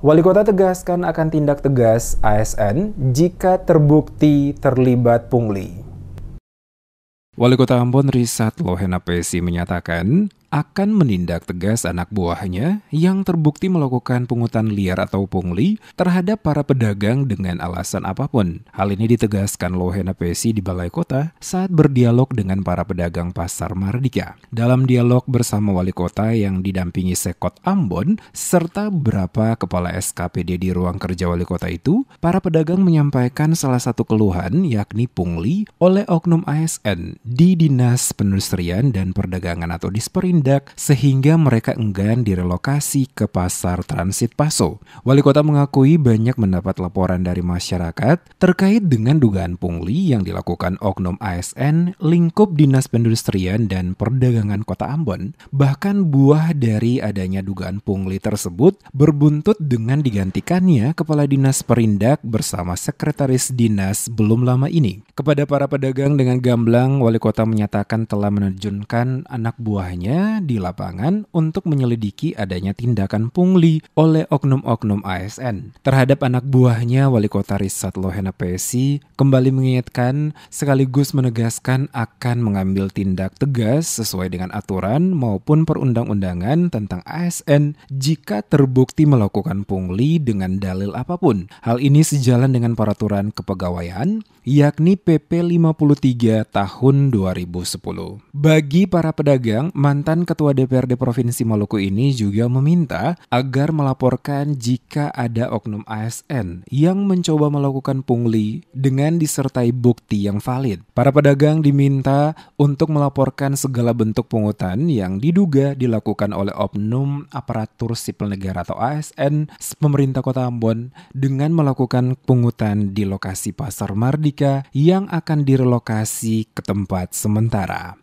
Wali kota tegaskan akan tindak tegas ASN jika terbukti terlibat pungli. Wali Kota Ambon Risat Pesi menyatakan, akan menindak tegas anak buahnya yang terbukti melakukan pungutan liar atau pungli terhadap para pedagang dengan alasan apapun. Hal ini ditegaskan Lohena Pesi di Balai Kota saat berdialog dengan para pedagang pasar Mardika. Dalam dialog bersama wali kota yang didampingi Sekot Ambon serta beberapa kepala SKPD di ruang kerja wali kota itu, para pedagang menyampaikan salah satu keluhan yakni pungli oleh oknum ASN di Dinas Penelusuran dan Perdagangan atau Disperindak bertindak sehingga mereka enggan direlokasi ke pasar transit Paso. Wali kota mengakui banyak mendapat laporan dari masyarakat terkait dengan dugaan pungli yang dilakukan oknum ASN lingkup Dinas Pendustrian dan Perdagangan Kota Ambon. Bahkan buah dari adanya dugaan pungli tersebut berbuntut dengan digantikannya Kepala Dinas Perindak bersama Sekretaris Dinas belum lama ini. Kepada para pedagang dengan gamblang, Wali Kota menyatakan telah menerjunkan anak buahnya di lapangan untuk menyelidiki adanya tindakan pungli oleh oknum-oknum ASN. Terhadap anak buahnya, Wali Kota Risat Lohena Pesi kembali mengingatkan sekaligus menegaskan akan mengambil tindak tegas sesuai dengan aturan maupun perundang-undangan tentang ASN jika terbukti melakukan pungli dengan dalil apapun. Hal ini sejalan dengan peraturan kepegawaian yakni PP 53 tahun 2010. Bagi para pedagang, mantan Ketua DPRD Provinsi Maluku ini juga meminta agar melaporkan jika ada oknum ASN yang mencoba melakukan pungli dengan disertai bukti yang valid. Para pedagang diminta untuk melaporkan segala bentuk pungutan yang diduga dilakukan oleh oknum aparatur sipil negara atau ASN pemerintah Kota Ambon dengan melakukan pungutan di lokasi Pasar Mardik warga yang akan direlokasi ke tempat sementara.